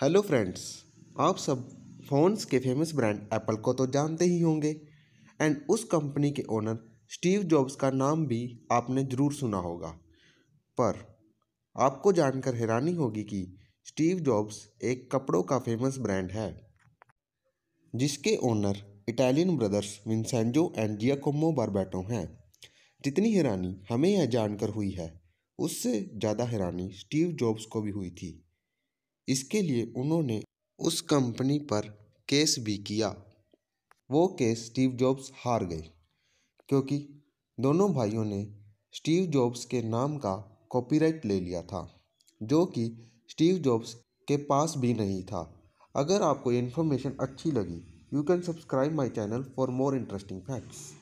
hello friends आप सब phones के फेमस ब्रांड एप्पल को तो जानते ही होंगे एंड उस कंपनी के ओनर स्टीव जॉब्स का नाम भी आपने ज़रूर सुना होगा पर आपको जानकर हैरानी होगी कि स्टीव जॉब्स एक कपड़ों का फेमस ब्रांड है जिसके owner Italian brothers Vincenzo and Giacomo Barbetto हैं जितनी हैरानी हमें यह जानकर हुई है उससे ज़्यादा हैरानी स्टीव जॉब्स को भी हुई थी इसके लिए उन्होंने उस कंपनी पर केस भी किया वो केस स्टीव जॉब्स हार गए क्योंकि दोनों भाइयों ने स्टीव जॉब्स के नाम का कॉपीराइट ले लिया था जो कि स्टीव जॉब्स के पास भी नहीं था अगर आपको ये इन्फॉर्मेशन अच्छी लगी you can subscribe my channel for more interesting facts